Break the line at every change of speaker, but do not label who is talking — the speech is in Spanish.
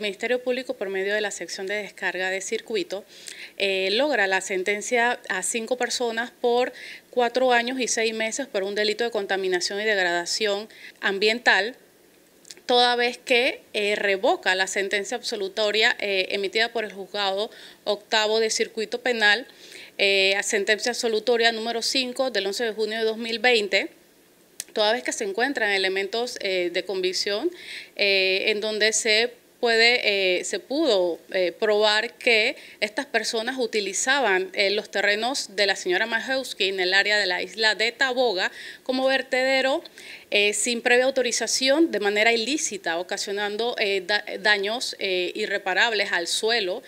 Ministerio Público, por medio de la sección de descarga de circuito, eh, logra la sentencia a cinco personas por cuatro años y seis meses por un delito de contaminación y degradación ambiental toda vez que eh, revoca la sentencia absolutoria eh, emitida por el juzgado octavo de circuito penal, a sentencia absolutoria número 5 del 11 de junio de 2020 toda vez que se encuentran elementos de convicción en donde se puede, eh, se pudo eh, probar que estas personas utilizaban eh, los terrenos de la señora Majewski en el área de la isla de Taboga como vertedero sin previa autorización de manera ilícita, ocasionando daños irreparables al suelo.